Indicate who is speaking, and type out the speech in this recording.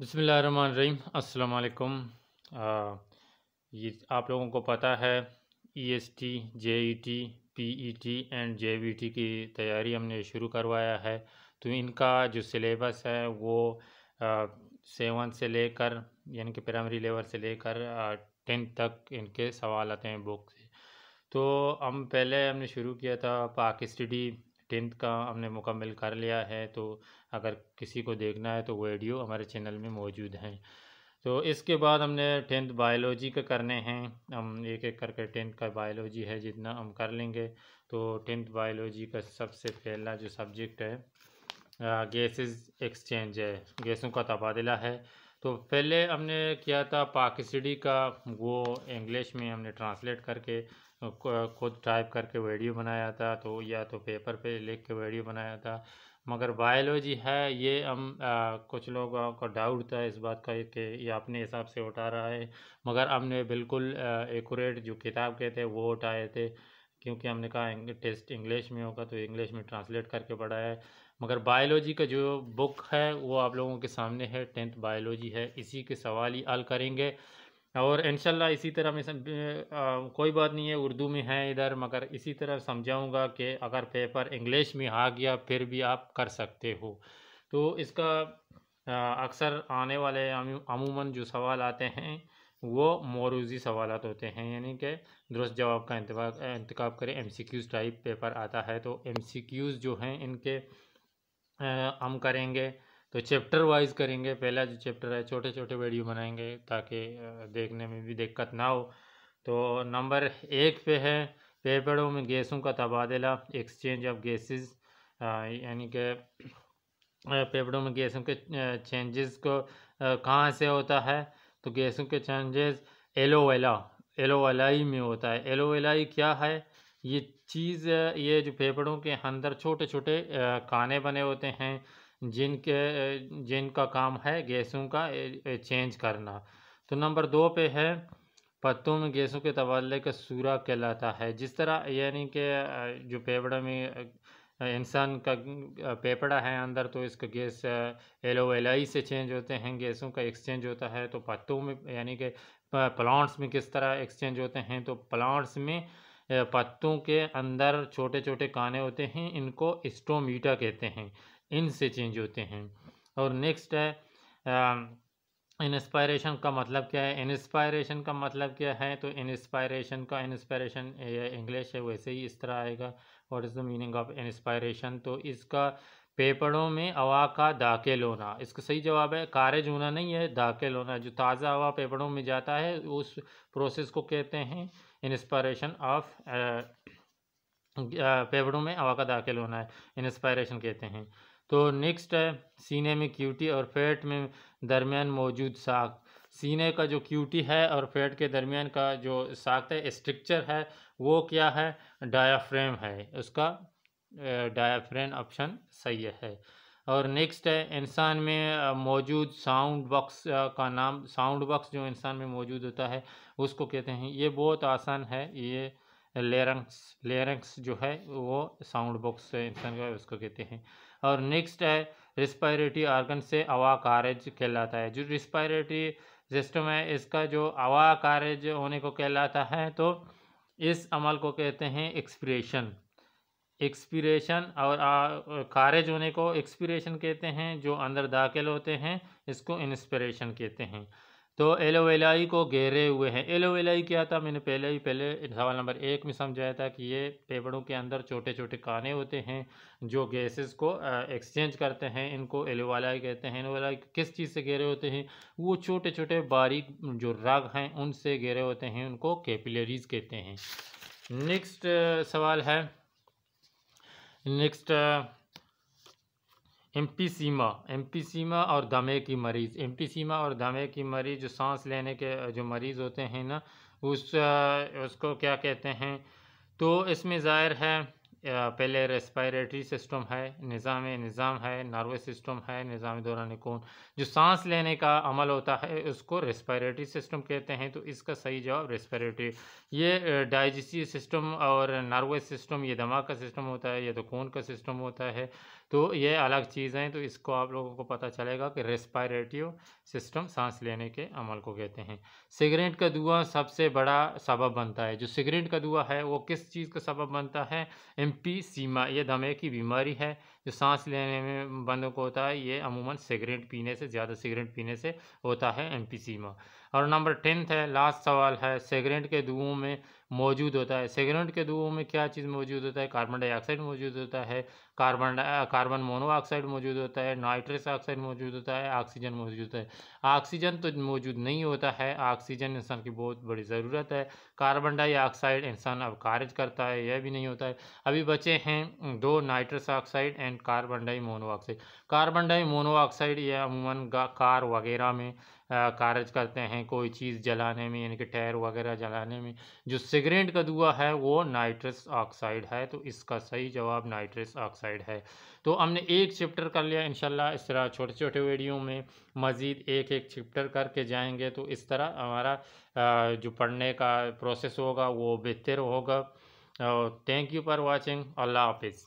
Speaker 1: बसमीम अल्लाम ये आप लोगों को पता है E S T J E T P E T and J V T की तैयारी हमने शुरू करवाया है तो इनका जो सिलेबस है वो सेवन से लेकर यानी कि प्राइमरी लेवल से लेकर टेंथ तक इनके सवाल आते हैं बुक से तो हम पहले हमने शुरू किया था पाक स्टडी टेंथ का हमने मुकम्मल कर लिया है तो अगर किसी को देखना है तो वो वीडियो हमारे चैनल में मौजूद हैं तो इसके बाद हमने टेंथ बायोलॉजी का करने हैं हम एक एक करके टेंथ का बायोलॉजी है जितना हम कर लेंगे तो टेंथ बायोलॉजी का सबसे पहला जो सब्जेक्ट है गैसेस एक्सचेंज है गैसों का तबादला है तो पहले हमने किया था पाकिस्डी का वो इंग्लिश में हमने ट्रांसलेट करके खुद टाइप करके वीडियो बनाया था तो या तो पेपर पे लिख के वीडियो बनाया था मगर बायोलॉजी है ये हम आ, कुछ लोगों को डाउट था इस बात का कि ये अपने हिसाब से उठा रहा है मगर हमने बिल्कुल एकूरेट जो किताब के थे वो उठाए थे क्योंकि हमने कहा टेस्ट इंग्लिश में होगा तो इंग्लिश में ट्रांसलेट करके पढ़ाया है मगर बायोलॉजी का जो बुक है वो आप लोगों के सामने है टेंथ बायोलॉजी है इसी के सवाल ही हल करेंगे और इन इसी तरह मैं सम, कोई बात नहीं है उर्दू में है इधर मगर इसी तरह समझाऊंगा कि अगर पेपर इंग्लिश में आ गया फिर भी आप कर सकते हो तो इसका अक्सर आने वाले अमूमन जो सवाल आते हैं वो मोरूजी सवाल होते हैं यानी कि दुरुस्त जवाब का इंतखब करें M C Qs type paper आता है तो एम सी क्यूज़ जो हैं इनके हम करेंगे तो चैप्टर वाइज करेंगे पहला जो चैप्टर है छोटे छोटे वीडियो बनाएंगे ताकि देखने में भी दिक्कत ना हो तो नंबर एक पे है पेपरों में गैसों का तबादला एक्सचेंज ऑफ गैसेस यानी कि पेपरों में गैसों के चेंजेस को कहाँ से होता है तो गैसों के चेंजेस एलोवेला एलोवेलाई में होता है एलोवेलाई क्या है ये चीज़ ये जो फेफड़ों के अंदर छोटे छोटे काने बने होते हैं जिनके जिनका काम है गैसों का चेंज करना तो नंबर दो पे है पत्तों में गैसों के तबादले का सूरा कहलाता है जिस तरह यानी कि जो पेपड़ा में इंसान का पेपड़ा है अंदर तो इसका गैस एलो एलाई से चेंज होते हैं गैसों का एक्सचेंज होता है तो पत्तों में यानी कि प्लांट्स में किस तरह एक्सचेंज होते हैं तो प्लांट्स में पत्तों के अंदर छोटे छोटे काने होते हैं इनको स्टोमीटा कहते हैं इनसे चेंज होते हैं और नेक्स्ट है इंस्पायरेशन का मतलब क्या है इंस्पायरेशन का मतलब क्या है तो इंस्पायरेशन का इंस्पायरेशन इंग्लिश है वैसे ही इस तरह आएगा what is the meaning of inspiration तो इसका पेपड़ों में हवा का दाखिल होना इसका सही जवाब है खारिज होना नहीं है दाखिल होना जो ताज़ा हवा पेपड़ों में जाता है उस प्रोसेस को कहते हैं इंस्पायरेशन ऑफ पेपड़ों में हवा का दाखिल होना है इंस्पायरेशन कहते हैं तो नेक्स्ट है सीने में क्यूटी और फेट में दरमियान मौजूद साख सीने का जो क्यूटी है और फेट के दरमियान का जो साख है स्ट्रक्चर है वो क्या है डायाफ्रेम है उसका डायफ्रेन ऑप्शन सही है और नेक्स्ट है इंसान में मौजूद साउंड बॉक्स का नाम साउंड बॉक्स जो इंसान में मौजूद होता है उसको कहते हैं ये बहुत आसान है ये लेरंग्स लेरंग्स जो है वो साउंड बॉक्स इंसान का उसको कहते हैं और नेक्स्ट है रिस्पायरेटरी आर्गन से हवा कारज कहलाता है जो रिस्पायरेटरी सिस्टम है इसका जो हवा कारज होने को कहलाता है तो इस अमल को कहते हैं एक्सप्रेशन एक्सपीरेशन और खारिज होने को एक्सपीरेशन कहते हैं जो अंदर दाखिल होते हैं इसको इंस्पिरेशन कहते हैं तो एलोवेलाई को घेरे हुए हैं एलोवेलाई क्या था मैंने पहले ही पहले सवाल नंबर एक में समझाया था कि ये पेपड़ों के अंदर छोटे छोटे काने होते हैं जो गैसेस को एक्सचेंज करते हैं इनको एलोवेलाई कहते हैं एलोवेलाई किस चीज़ से घेरे होते हैं वो छोटे छोटे बारीक जो रग हैं उनसे घेरे होते हैं उनको कैपिलरीज कहते हैं नेक्स्ट सवाल है नेक्स्ट एम्पीसीमा एम्पीसीमा और दमे की मरीज़ एम्पीसीमा और दमे की मरीज़ जो सांस लेने के जो मरीज़ होते हैं ना उस उसको क्या कहते हैं तो इसमें ज़ाहिर है पहले रेस्पायरेटरी सिस्टम है निज़ाम निज़ाम है नर्वस सिस्टम है निज़ाम दौरान कौन जो सांस लेने का अमल होता है उसको रेस्पायरेटरी सिस्टम कहते हैं तो इसका सही जवाब रेस्पायरेटरी ये डाइजेस्टिव सिस्टम और नर्वस सिस्टम ये दिमाग का सिस्टम होता है या तो खून का सिस्टम होता है तो ये अलग चीज़ हैं तो इसको आप लोगों को पता चलेगा कि रेस्पायरेटिव सिस्टम सांस लेने के अमल को कहते हैं सिगरेट का धुआँ सबसे बड़ा सबब बनता है जो सिगरेट का धुआँ है वो किस चीज़ का सबब बनता है एम सीमा यह दमे की बीमारी है जो सांस लेने में बंद को होता है ये अमूमन सिगरेट पीने से ज़्यादा सिगरेट पीने से होता है एम सीमा और नंबर टेंथ है लास्ट सवाल है सिगरेट के धुओं में मौजूद होता है सिगरेट के धुओं में क्या चीज़ मौजूद होता है कार्बन डाइऑक्साइड मौजूद होता है कार्बन कार्बन मोनोऑक्साइड मौजूद होता है नाइट्रस ऑक्साइड मौजूद होता है ऑक्सीजन मौजूद होता है ऑक्सीजन तो मौजूद नहीं होता है ऑक्सीजन इंसान की बहुत बड़ी ज़रूरत है कार्बन डाइऑक्साइड इंसान अब खारिज करता है यह भी नहीं होता है अभी बचे हैं दो nitrous oxide and and carbon di monoxide carbon di monoxide यह अमूमन कार वगैरह में कार्य करते हैं कोई चीज़ जलाने में यानी कि टायर वगैरह जलाने में जो सिगरेट का धुआ है वो नाइट्रस ऑक्साइड है तो इसका सही जवाब नाइट्रस ऑक्साइड है तो हमने एक चैप्टर कर लिया इंशाल्लाह इस तरह छोटे छोटे वीडियो में मज़ीद एक एक चैप्टर करके जाएंगे तो इस तरह हमारा जो पढ़ने का प्रोसेस होगा वो बेहतर होगा थैंक यू फॉर वॉचिंग अल्लाह हाफिज़